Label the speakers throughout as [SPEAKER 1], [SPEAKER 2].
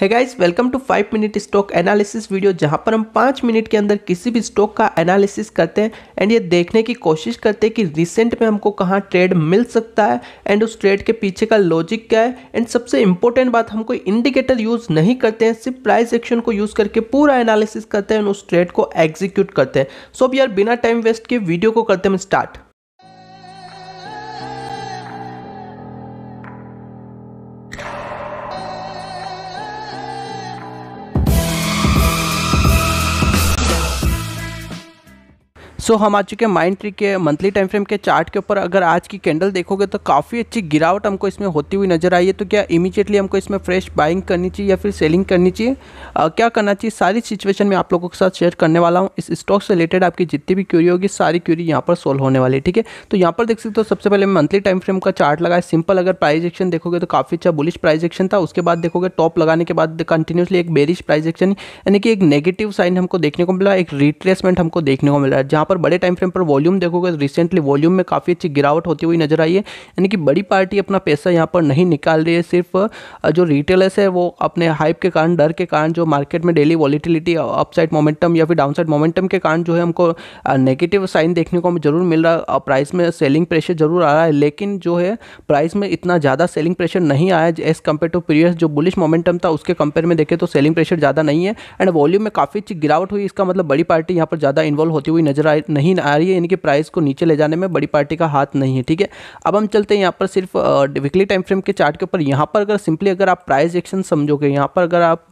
[SPEAKER 1] है guys welcome to five minute stock analysis video जहां पर हम पाँच मिनट के अंदर किसी भी स्टॉक का एनालिसिस करते हैं एंड ये देखने की कोशिश करते हैं कि रिसेंट में हमको कहाँ ट्रेड मिल सकता है एंड उस ट्रेड के पीछे का लॉजिक क्या है एंड सबसे इंपॉर्टेंट बात हम कोई इंडिकेटर यूज़ नहीं करते हैं सिर्फ प्राइस एक्शन को यूज़ करके पूरा एनालिसिस करते हैं एंड उस ट्रेड को एग्जीक्यूट करते हैं सो अब यार बिना टाइम वेस्ट के वीडियो को करते हैं स्टार्ट सो so, हम आ चुके हैं माइंड ट्री के मंथली टाइम फ्रेम के चार्ट के ऊपर अगर आज की कैंडल देखोगे तो काफ़ी अच्छी गिरावट हमको इसमें होती हुई नजर आई है तो क्या इमीजिएटली हमको इसमें फ्रेश बाइंग करनी चाहिए या फिर सेलिंग करनी चाहिए क्या करना चाहिए सारी सिचुएशन में आप लोगों के साथ शेयर करने वाला हूँ इस स्टॉक से रिलेटेड आपकी जितनी भी क्यूरी होगी सारी क्यूरी यहाँ पर सोल्व होने वाली है ठीक है तो यहाँ पर देख सकते हो सबसे पहले मंथली टाइम फ्रेम का चार्ट लगा है सिंपल अगर प्राइज एक्शन देखोगे तो काफ़ी अच्छा बुलिश प्राइज एक्शन था उसके बाद देखोगे टॉप लगाने के बाद कंटिन्यूसली एक बेरिश प्राइज एक्शन यानी कि एक नेगेटिव साइन हमको देखने को मिला एक रिट्रेसमेंट हमको देखने को मिला जहाँ पर पर बड़े टाइम फ्रेम पर वॉल्यूम देखोगे तो रिसेंटली वॉल्यूम में काफ़ी अच्छी गिरावट होती हुई नजर आई है यानी कि बड़ी पार्टी अपना पैसा यहाँ पर नहीं निकाल रही है सिर्फ जो रिटेलर्स है वो अपने हाइप के कारण डर के कारण जो मार्केट में डेली वॉलीटिलिटी अपसाइड मोमेंटम या फिर डाउनसाइड मोमेंटम के कारण जो है हमको नेगेटिव साइन देखने को हमें जरूर मिल रहा है प्राइस में सेलिंग प्रेशर जरूर आ रहा है लेकिन जो है प्राइस में इतना ज़्यादा सेलिंग प्रेशर नहीं आया एज़ कम्पेयर टू प्रीवियस जो बुलिश मोमेंटम था उसके कंपेयर में देखें तो सेलिंग प्रेशर ज़्यादा नहीं है एंड वॉल्यूम में काफ़ी अच्छी गिरावट हुई इसका मतलब बड़ी पार्टी यहाँ पर ज़्यादा इन्वॉल्व होती हुई नजर आई तक नहीं आ रही है इनके प्राइस को नीचे ले जाने में बड़ी पार्टी का हाथ नहीं है ठीक है अब हम चलते हैं यहाँ पर सिर्फ वीकली टाइम फ्रेम के चार्ट के ऊपर यहाँ पर अगर सिंपली अगर आप प्राइस एक्शन समझोगे यहाँ पर अगर आप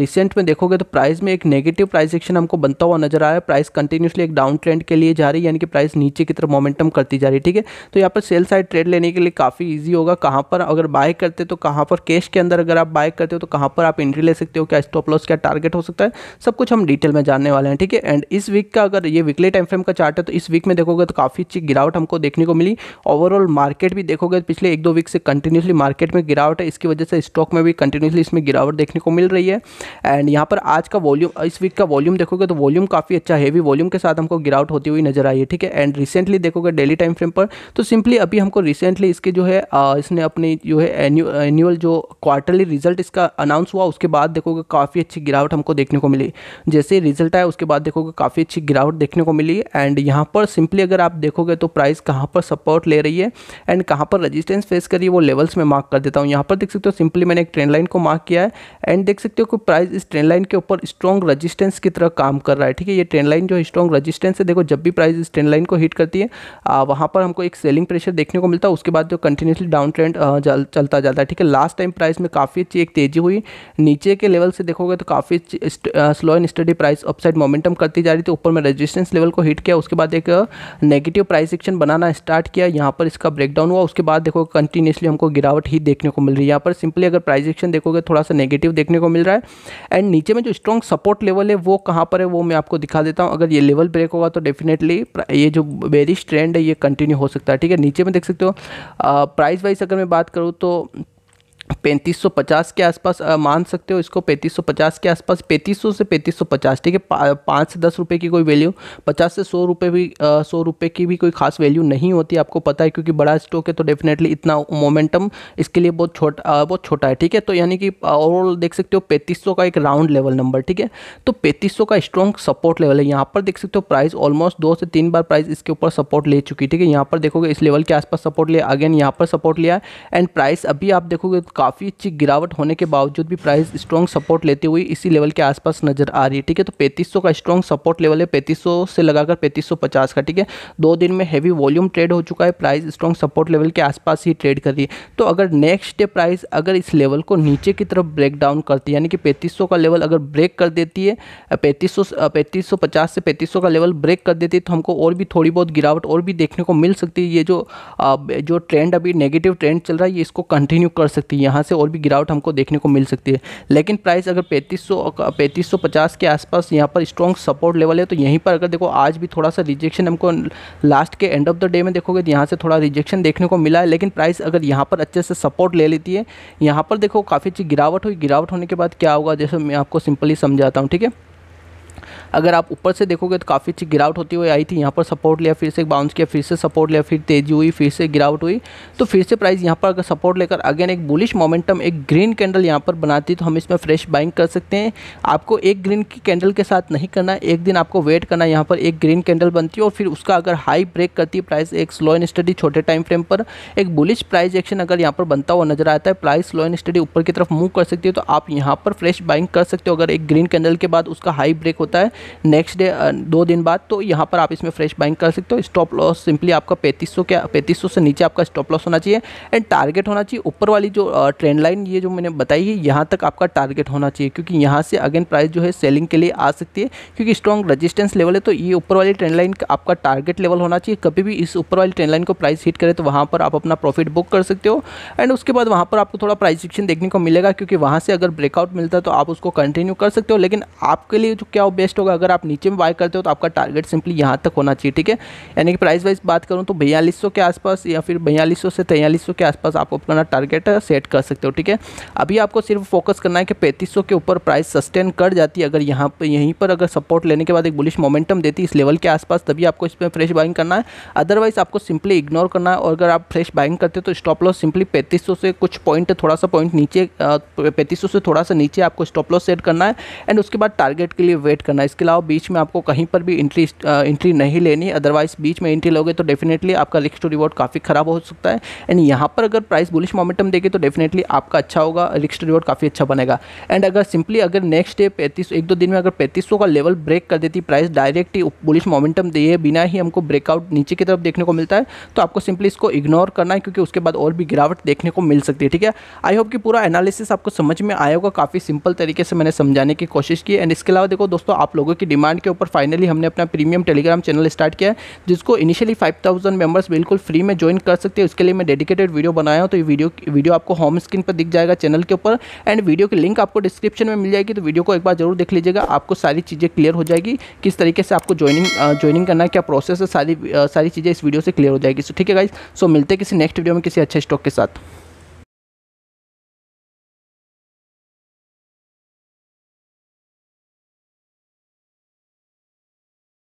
[SPEAKER 1] रिसेंट में देखोगे तो प्राइस में एक नेगेटिव प्राइस एक्शन हमको बनता हुआ नजर आ रहा है प्राइस कंटिन्यूसली एक डाउन ट्रेंड के लिए जा रही है यानी कि प्राइस नीचे की तरफ मोमेंटम करती जा रही है ठीक है तो यहाँ पर सेल साइड ट्रेड लेने के लिए काफ़ी ईजी होगा कहाँ पर अगर बाय करते तो कहाँ पर कैश के अंदर अगर आप बाय करते हो तो कहाँ पर आप एंट्री ले सकते हो क्या स्टॉप लॉस क्या टारगेट हो सकता है सब कुछ हम डिटेल में जानने वाले हैं ठीक है एंड इस वीक का अगर ये वीकली टाइम फ्रेम का चार्ट है तो इस वीक में देखोगे तो काफ़ी अच्छी गिरावट हमको देखने को मिली ओवरऑल मार्केट भी देखोगे पिछले एक दो वीक से कंटिन्यूसली मार्केट में गिरावट है इसकी वजह से स्टॉक में भी कंटिन्यूसली इसमें गिरावट देखने को मिल रही है एंड यहाँ पर आज का वॉल्यूम इस वीक का वॉल्यूम देखोगे तो वॉल्यूम काफ़ी अच्छा हैवी वॉल्यूम के साथ हमको गिरावट होती हुई नजर आई है ठीक है एंड रिसेंटली देखोगे डेली टाइम फ्रेम पर तो सिंपली अभी हमको रिसेंटली इसके जो है इसने अपनी जो है एनुअल जो क्वार्टरली रिजल्ट इसका अनाउंस हुआ उसके बाद देखोगे काफ़ी अच्छी गिरावट हमको देखने को मिली जैसे रिजल्ट आया उसके बाद देखोगे काफ़ी अच्छी गिरावट देखने को मिली रही है एंड यहाँ पर सिंपली अगर आप देखोगे तो प्राइस कहाँ पर सपोर्ट ले रही है एंड कहाँ पर रजिस्टेंस फेस कर रही है वो लेवल्स में मार्क कर देता हूँ यहाँ पर देख सकते हो सिंपली मैंने एक ट्रेंड लाइन को मार्क किया है एंड देख सकते हो कि प्राइस इस ट्रेंड लाइन के ऊपर स्ट्रॉन्ग रजिस्टेंस की तरह काम कर रहा है ठीक है ये ट्रेंड लाइन जो स्ट्रॉन्ग रजिस्टेंस है देखो जब भी प्राइस इस ट्रेंड लाइन को हिट करती है वहाँ पर हमको एक सेलिंग प्रेशर देखने को मिलता है उसके बाद जो कंटिन्यूसली डाउन ट्रेंड चलता जाता है ठीक है लास्ट टाइम प्राइस में काफ़ी अच्छी एक तेज़ी हुई नीचे के लेवल से देखोगे तो काफ़ी slow and steady price upside momentum करती जा रही थी ऊपर में रजिस्टेंस लेवल को हिट किया उसके बाद एक नेगेटिव प्राइस एक्शन बनाना स्टार्ट किया यहाँ पर इसका ब्रेकडाउन हुआ उसके बाद देखो कंटिन्यूसली हमको गिरावट ही देखने को मिल रही है यहाँ पर सिंपली अगर प्राइस एक्शन देखोगे थोड़ा सा नेगेटिव देखने को मिल रहा है एंड नीचे में जो स्ट्रॉन्ग सपोर्ट लेवल है वो कहाँ पर है वो मैं आपको दिखा देता हूँ अगर ये लेवल ब्रेक होगा तो डेफिनेटली ये जो बेरिश ट्रेंड है ये कंटिन्यू हो सकता है ठीक है नीचे में देख सकते हो प्राइस वाइज अगर मैं बात करूँ तो पैंतीस के आसपास मान सकते हो इसको 3550 के आसपास 3500 से 3550 ठीक है पाँच से दस रुपये की कोई वैल्यू पचास से सौ रुपये भी सौ रुपये की भी कोई खास वैल्यू नहीं होती आपको पता है क्योंकि बड़ा स्टॉक है तो डेफिनेटली इतना मोमेंटम इसके लिए बहुत छोटा बहुत छोटा है ठीक है तो यानी कि ओवरऑल देख सकते हो पैंतीस का एक राउंड लेवल नंबर ठीक है तो पैंतीस का स्ट्रॉन्ग सपोर्ट लेवल है यहाँ पर देख सकते हो प्राइस ऑलमोस्ट दो से तीन बार प्राइस इसके ऊपर सपोर्ट ले चुकी ठीक है यहाँ पर देखोगे इस लेवल के आसपास सपोर्ट लिया अगेन यहाँ पर सपोर्ट लिया एंड प्राइस अभी आप देखोगे काफ़ी अच्छी गिरावट होने के बावजूद भी प्राइस स्ट्रॉन्ग सपोर्ट लेते हुए इसी लेवल के आसपास नजर आ रही है ठीक है तो 3500 का स्ट्रॉन्ग सपोर्ट लेवल है 3500 से लगाकर 3550 का ठीक है दो दिन में हैवी वॉल्यूम ट्रेड हो चुका है प्राइस स्ट्रॉन्ग सपोर्ट लेवल के आसपास ही ट्रेड कर रही है तो अगर नेक्स्ट डे प्राइस अगर इस लेवल को नीचे की तरफ ब्रेक डाउन करती है यानी कि पैंतीस का लेवल अगर ब्रेक कर देती है पैंतीस सौ से पैंतीस का लेवल ब्रेक कर देती है तो हमको और भी थोड़ी बहुत गिरावट और भी देखने को मिल सकती है ये जो जो ट्रेंड अभी नेगेटिव ट्रेंड चल रहा है ये इसको कंटिन्यू कर सकती है यहाँ से और भी गिरावट हमको देखने को मिल सकती है लेकिन प्राइस अगर पैंतीस सौ पैंतीस सौ पचास के आसपास यहाँ पर स्ट्रॉन्ग सपोर्ट लेवल है तो यहीं पर अगर देखो आज भी थोड़ा सा रिजेक्शन हमको लास्ट के एंड ऑफ द डे में देखोगे तो यहाँ से थोड़ा रिजेक्शन देखने को मिला है लेकिन प्राइस अगर यहाँ पर अच्छे से सपोर्ट ले लेती है यहाँ पर देखो काफ़ी अच्छी गिरावट हुई गिरावट होने के बाद क्या होगा जैसे मैं आपको सिंपली समझाता हूँ ठीक है अगर आप ऊपर से देखोगे तो काफ़ी अच्छी गिरावट होती हुई आई थी यहाँ पर सपोर्ट लिया फिर से बाउंस किया फिर से सपोर्ट लिया फिर तेजी हुई फिर से गिरावट हुई तो फिर से प्राइस यहाँ पर अगर सपोर्ट लेकर अगेन एक बुलिश मोमेंटम एक ग्रीन कैंडल यहाँ पर बनाती तो हम इसमें फ्रेश बाइंग कर सकते हैं आपको एक ग्रीन की कैंडल के साथ नहीं करना एक दिन आपको वेट करना यहाँ पर एक ग्रीन कैंडल बनती है और फिर उसका अगर हाई ब्रेक करती है प्राइस एक स्लो एंड स्टडी छोटे टाइम फ्रेम पर एक बुलिश प्राइस एक्शन अगर यहाँ पर बनता हुआ नजर आता है प्राइस स्लो एंड स्टडी ऊपर की तरफ मूव कर सकती है तो आप यहाँ पर फ्रेश बाइंग कर सकते हो अगर एक ग्रीन कैंडल के बाद उसका हाई ब्रेक होता है नेक्स्ट डे uh, दो दिन बाद तो यहाँ पर आप इसमें फ्रेश बाइंग कर सकते हो स्टॉप लॉस सिंपली आपका पैंतीस सौ क्या पैंतीस सौ से नीचे आपका स्टॉप लॉस होना चाहिए एंड टारगेट होना चाहिए ऊपर वाली जो ट्रेंड uh, लाइन ये जो मैंने बताई है यहाँ तक आपका टारगेट होना चाहिए क्योंकि यहाँ से अगेन प्राइस जो है सेलिंग के लिए आ सकती है क्योंकि स्ट्रॉन्ग रजिस्टेंस लेवल है तो ये ऊपर वाली ट्रेंड लाइन आपका टारगेट लेवल होना चाहिए कभी भी इस ऊपर वाली ट्रेंड लाइन को प्राइस हिट करे तो वहाँ पर आप अपना प्रॉफिट बुक कर सकते हो एंड उसके बाद वहाँ पर आपको थोड़ा प्राइस एक्शन देखने को मिलेगा क्योंकि वहाँ से अगर ब्रेकआउट मिलता है तो आप उसको कंटिन्यू कर सकते हो लेकिन आपके लिए जो क्या बेस्ट होगा होगा अगर आप नीचे में बाय करते हो तो आपका टारगेट सिंपली यहाँ तक होना चाहिए ठीक है यानी कि प्राइस वाइज बात करूँ तो बयालीस के आसपास या फिर बयालीस से तैयलीस के आसपास आप अपना टारगेट सेट कर सकते हो ठीक है अभी आपको सिर्फ फोकस करना है कि पैंतीस के ऊपर प्राइस सस्टेन कर जाती है अगर यहाँ पर यहीं पर अगर सपोर्ट लेने के बाद एक बुलिश मोमेंटम देती इस लेवल के आसपास तभी आपको इस पर फ्रेश बाइंग करना है अदरवाइज आपको सिंपली इग्नोर करना है और अगर आप फ्रेश बाइंग करते हो तो स्टॉप लॉस सिंपली पैंतीस से कुछ पॉइंट थोड़ा सा पॉइंट नीचे पैंतीस से थोड़ा सा नीचे आपको स्टॉप लॉस सेट करना है एंड उसके बाद टारगेट के लिए वेट करना है इसके अलावा बीच में आपको कहीं पर भी इंट्री एंट्री नहीं लेनी अदरवाइज बीच में एंट्री लोगे तो डेफिनेटली आपका रिक्स टू रिवॉर्ड काफ़ी ख़राब हो सकता है एंड यहाँ पर अगर प्राइस बुलिश मोमेंटम देगी तो डेफिनेटली आपका अच्छा होगा रिक्स टू रिवॉर्ड काफ़ी अच्छा बनेगा एंड अगर सिंपली अगर नेक्स्ट डे पैंतीस एक दो दिन में अगर पैंतीस का लेवल ब्रेक कर देती प्राइस डायरेक्ट ही बुलिश मोमेंटम दिए बिना ही हमको ब्रेकआउट नीचे की तरफ देखने को मिलता है तो आपको सिंपली इसको इग्नोर करना है क्योंकि उसके बाद और भी गिरावट देखने को मिल सकती है ठीक है आई होप कि पूरा एनालिसिस आपको समझ में आया होगा काफ़ी सिंपल तरीके से मैंने समझाने की कोशिश की एंड इसके अलावा देखो दोस्तों आप लोग लोगों की डिमांड के ऊपर फाइनली हमने अपना प्रीमियम टेलीग्राम चैनल स्टार्ट किया है जिसको इनिशियली 5000 मेंबर्स बिल्कुल फ्री में ज्वाइन कर सकते हैं उसके लिए मैं डेडिकेटेड वीडियो बनाया हूँ तो ये वीडियो वीडियो आपको होम स्क्रीन पर दिख जाएगा चैनल के ऊपर एंड वीडियो की लिंक आपको डिस्क्रिप्शन में मिल जाएगी तो वीडियो को एक बार जरूर देख लीजिएगा आपको सारी चीज़ें क्लियर हो जाएगी किस तरीके से आपको ज्वाइनिंग ज्वाइनिंग uh, करना क्या प्रोसेस है सारी uh, सारी चीज़ें इस वीडियो से क्लियर हो जाएगी सो ठीक है गाइज सो मिलते किसी नेक्स्ट वीडियो में किसी अच्छे स्टॉक के साथ